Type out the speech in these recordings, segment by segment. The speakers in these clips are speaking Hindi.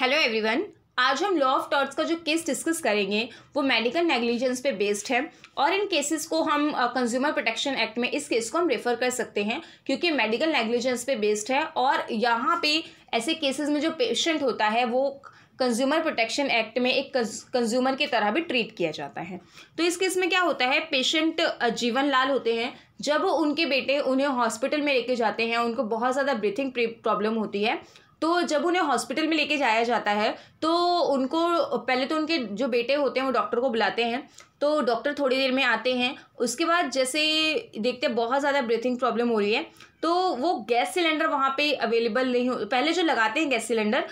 हेलो एवरीवन आज हम लॉ ऑफ टॉर्ट्स का जो केस डिस्कस करेंगे वो मेडिकल नेग्लिजेंस पे बेस्ड है और इन केसेस को हम कंज्यूमर प्रोटेक्शन एक्ट में इस केस को हम रेफर कर सकते हैं क्योंकि मेडिकल नेग्लिजेंस पे बेस्ड है और यहाँ पे ऐसे केसेस में जो पेशेंट होता है वो कंज्यूमर प्रोटेक्शन एक्ट में एक कंज्यूमर की तरह भी ट्रीट किया जाता है तो इस केस में क्या होता है पेशेंट जीवन लाल होते हैं जब उनके बेटे उन्हें हॉस्पिटल में लेके जाते हैं उनको बहुत ज़्यादा ब्रीथिंग प्रॉब्लम होती है तो जब उन्हें हॉस्पिटल में लेके जाया जाता है तो उनको पहले तो उनके जो बेटे होते हैं वो डॉक्टर को बुलाते हैं तो डॉक्टर थोड़ी देर में आते हैं उसके बाद जैसे देखते बहुत ज़्यादा ब्रीथिंग प्रॉब्लम हो रही है तो वो गैस सिलेंडर वहाँ पे अवेलेबल नहीं हो पहले जो लगाते हैं गैस सिलेंडर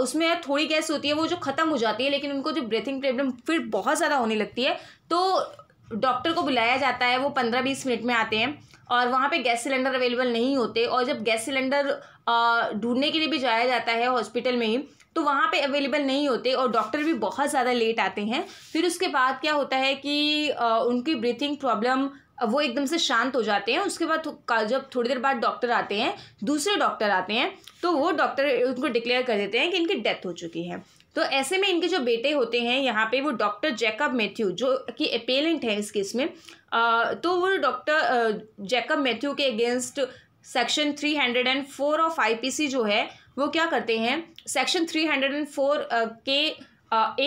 उसमें थोड़ी गैस होती है वो जो ख़त्म हो जाती है लेकिन उनको जो ब्रीथिंग प्रॉब्लम फिर बहुत ज़्यादा होने लगती है तो डॉक्टर को बुलाया जाता है वो पंद्रह बीस मिनट में आते हैं और वहाँ पे गैस सिलेंडर अवेलेबल नहीं होते और जब गैस सिलेंडर ढूंढने के लिए भी जाया जाता है हॉस्पिटल में ही तो वहाँ पे अवेलेबल नहीं होते और डॉक्टर भी बहुत ज़्यादा लेट आते हैं फिर उसके बाद क्या होता है कि आ, उनकी ब्रीथिंग प्रॉब्लम वो एकदम से शांत हो जाते हैं उसके बाद जब थोड़ी देर बाद डॉक्टर आते हैं दूसरे डॉक्टर आते हैं तो वो डॉक्टर उनको डिक्लेयर कर देते हैं कि इनकी डेथ हो चुकी है तो ऐसे में इनके जो बेटे होते हैं यहाँ पे वो डॉक्टर जैकब मैथ्यू जो कि अपेलेंट है इस केस में आ, तो वो डॉक्टर जैकब मैथ्यू के against section three hundred and four of IPC जो है वो क्या करते हैं section three hundred and four के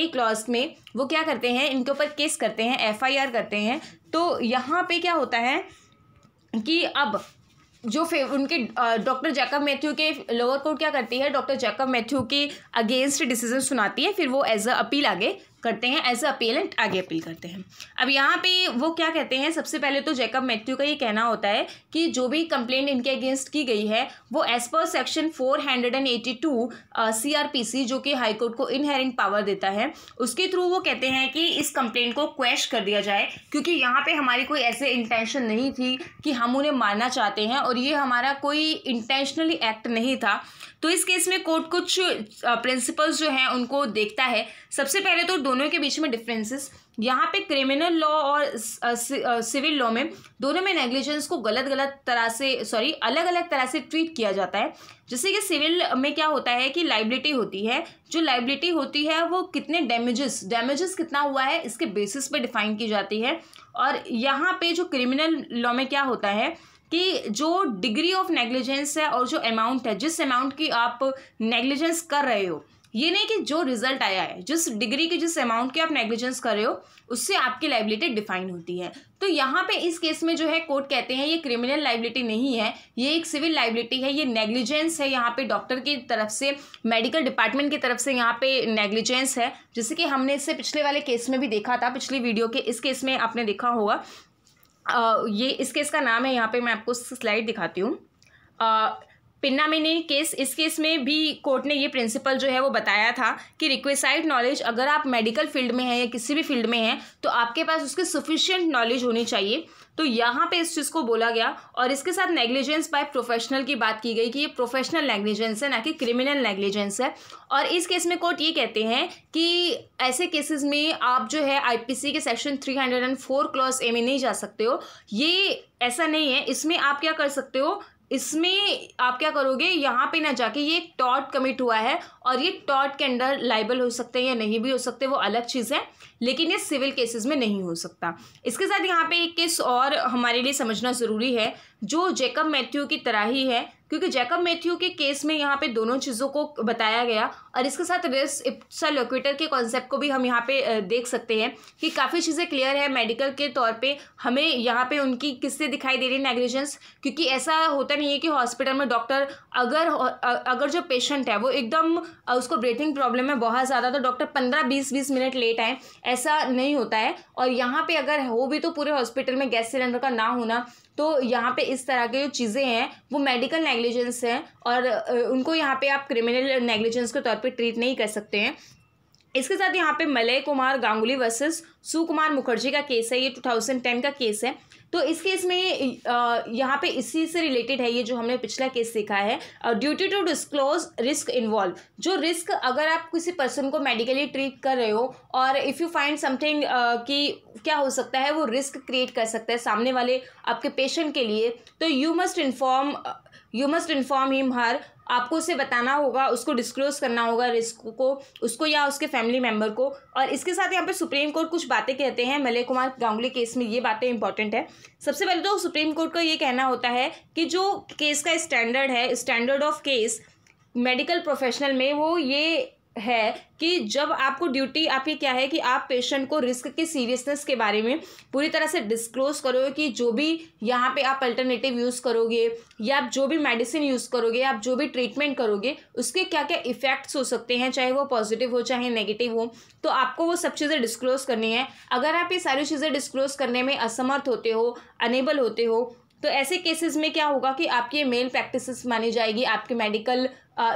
ए क्लॉज में वो क्या करते हैं इनके ऊपर केस करते हैं एफ करते हैं तो यहाँ पे क्या होता है कि अब जो फे उनके डॉक्टर जैकब मैथ्यू के लोअर कोर्ट क्या करती है डॉक्टर जैकब मैथ्यू की अगेंस्ट डिसीजन सुनाती है फिर वो एज अ अपील आगे करते हैं एज अ अपेलेंट आगे अपील करते हैं अब यहाँ पे वो क्या कहते हैं सबसे पहले तो जैकब मैथ्यू का ये कहना होता है कि जो भी कंप्लेंट इनके अगेंस्ट की गई है वो as per section four hundred and eighty two C R P C जो कि हाईकोर्ट को इनहेरेंट पावर देता है उसके थ्रू वो कहते हैं कि इस कंप्लेंट को क्वैश कर दिया जाए क्योंकि यहाँ पर हमारी कोई ऐसे इंटेंशन नहीं थी कि हम उन्हें मारना चाहते हैं और ये हमारा कोई इंटेंशनली एक्ट नहीं था तो इस केस में कोर्ट कुछ प्रिंसिपल्स uh, जो हैं उनको देखता है सबसे पहले तो दोनों के बीच में डिफरेंसेस यहाँ पे क्रिमिनल लॉ और सिविल लॉ में दोनों में नेग्लिजेंस को गलत गलत तरह से सॉरी अलग अलग तरह से ट्रीट किया जाता है जैसे कि सिविल में क्या होता है कि लाइबिलिटी होती है जो लाइबिलिटी होती है वो कितने डैमेजेस डैमेजेस कितना हुआ है इसके बेसिस पे डिफाइन की जाती है और यहाँ पे जो क्रिमिनल लॉ में क्या होता है कि जो डिग्री ऑफ नेग्लिजेंस है और जो अमाउंट है जिस अमाउंट की आप नेग्लिजेंस कर रहे हो ये नहीं कि जो रिजल्ट आया है जिस डिग्री के जिस अमाउंट के आप नेग्लिजेंस कर रहे हो उससे आपकी लाइबिलिटी डिफाइन होती है तो यहाँ पे इस केस में जो है कोर्ट कहते हैं ये क्रिमिनल लाइबिलिटी नहीं है ये एक सिविल लाइबिलिटी है ये नेग्लिजेंस है यहाँ पे डॉक्टर की तरफ से मेडिकल डिपार्टमेंट की तरफ से यहाँ पे नेग्लिजेंस है जैसे कि हमने इससे पिछले वाले केस में भी देखा था पिछली वीडियो के इस केस में आपने देखा होगा ये इस केस का नाम है यहाँ पर मैं आपको स्लाइड दिखाती हूँ पिन्नामिनी केस इस केस में भी कोर्ट ने ये प्रिंसिपल जो है वो बताया था कि रिक्वेसाइड नॉलेज अगर आप मेडिकल फील्ड में हैं या किसी भी फील्ड में हैं तो आपके पास उसकी सफिशियंट नॉलेज होनी चाहिए तो यहाँ पे इस चीज़ को बोला गया और इसके साथ नेग्लिजेंस बाय प्रोफेशनल की बात की गई कि ये प्रोफेशनल नेग्लिजेंस है ना कि क्रिमिनल नेग्लिजेंस है और इस केस में कोर्ट ये कहते हैं कि ऐसे केसेस में आप जो है आईपीसी के सेक्शन 304 क्लॉज ए में नहीं जा सकते हो ये ऐसा नहीं है इसमें आप क्या कर सकते हो इसमें आप क्या करोगे यहाँ पे ना जाके ये एक टॉट कमिट हुआ है और ये टॉट के अंडर लाइबल हो सकते हैं या नहीं भी हो सकते वो अलग चीज़ है लेकिन ये सिविल केसेस में नहीं हो सकता इसके साथ यहाँ पे एक केस और हमारे लिए समझना ज़रूरी है जो जेकब मैथ्यू की तरह ही है क्योंकि जैकब मैथ्यू के केस में यहाँ पे दोनों चीज़ों को बताया गया और इसके साथ रिस इप्सा लोक्यूटर के कॉन्सेप्ट को भी हम यहाँ पे देख सकते हैं कि काफ़ी चीज़ें क्लियर है मेडिकल के तौर पे हमें यहाँ पे उनकी किससे दिखाई दे रही है नेग्लिजेंस क्योंकि ऐसा होता नहीं है कि हॉस्पिटल में डॉक्टर अगर अगर जो पेशेंट है वो एकदम उसको ब्रीथिंग प्रॉब्लम है बहुत ज़्यादा तो डॉक्टर पंद्रह बीस बीस मिनट लेट आए ऐसा नहीं होता है और यहाँ पर अगर हो भी तो पूरे हॉस्पिटल में गैस सिलेंडर का ना होना तो यहाँ पर इस तरह के जो चीज़ें हैं वो मेडिकल नेग्लिजेंस है और उनको यहाँ पे आप क्रिमिनल नेग्लिजेंस के तौर पे ट्रीट नहीं कर सकते हैं इसके साथ यहाँ पे मलय कुमार गांगुली वर्सेस सुकुमार मुखर्जी का केस है ये टू थाउजेंड टेन का केस है तो इस केस में यहाँ पे इसी से रिलेटेड है ये जो हमने पिछला केस देखा है duty to disclose risk involve जो रिस्क अगर आप किसी पर्सन को मेडिकली ट्रीट कर रहे हो और इफ़ यू फाइंड समथिंग कि क्या हो सकता है वो रिस्क क्रिएट कर सकता है सामने वाले आपके पेशेंट के लिए तो you must inform you must inform him her आपको उसे बताना होगा उसको डिस्क्लोज करना होगा रिस्क को उसको या उसके फैमिली मेम्बर को और इसके साथ यहाँ पे सुप्रीम कोर्ट कुछ कुछ बातें कहते हैं मलय कुमार गांगुली केस में ये बातें इंपॉर्टेंट है सबसे पहले तो सुप्रीम कोर्ट को ये कहना होता है कि जो केस का स्टैंडर्ड है standard of case medical professional में वो ये है कि जब आपको ड्यूटी आपकी क्या है कि आप पेशेंट को रिस्क के सीरियसनेस के बारे में पूरी तरह से डिस्क्लोज करोगे कि जो भी यहाँ पे आप अल्टरनेटिव यूज़ करोगे या आप जो भी मेडिसिन यूज़ करोगे आप जो भी ट्रीटमेंट करोगे उसके क्या क्या इफ़ेक्ट्स हो सकते हैं चाहे वो पॉजिटिव हो चाहे नेगेटिव हो तो आपको वो सब चीज़ें डिस्क्लोज करनी है अगर आप ये सारी चीज़ें डिस्क्लोज करने में असमर्थ होते हो अनेबल होते हो तो ऐसे केसेस में क्या होगा कि आपकी मेल प्रैक्टिसेस मानी जाएगी आपके मेडिकल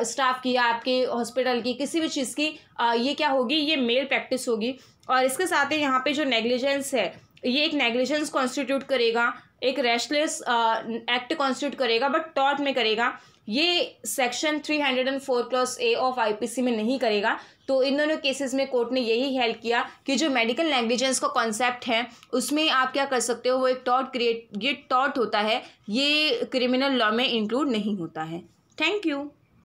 स्टाफ की या आपके हॉस्पिटल की किसी भी चीज़ की आ, ये क्या होगी ये मेल प्रैक्टिस होगी और इसके साथ ही यहाँ पे जो नेग्लिजेंस है ये एक नेग्लिजेंस कॉन्स्टिट्यूट करेगा एक रैशलेस एक्ट कॉन्स्टिट्यूट करेगा बट टॉट में करेगा ये section 304 clause A of IPC में नहीं करेगा तो इन दोनों केसेस में कोर्ट ने यही हेल्प किया कि जो मेडिकल नेग्लिजेंस का कॉन्सेप्ट है उसमें आप क्या कर सकते हो वो एक टॉट क्रिएट ये टॉट होता है ये क्रिमिनल लॉ में इंक्लूड नहीं होता है थैंक यू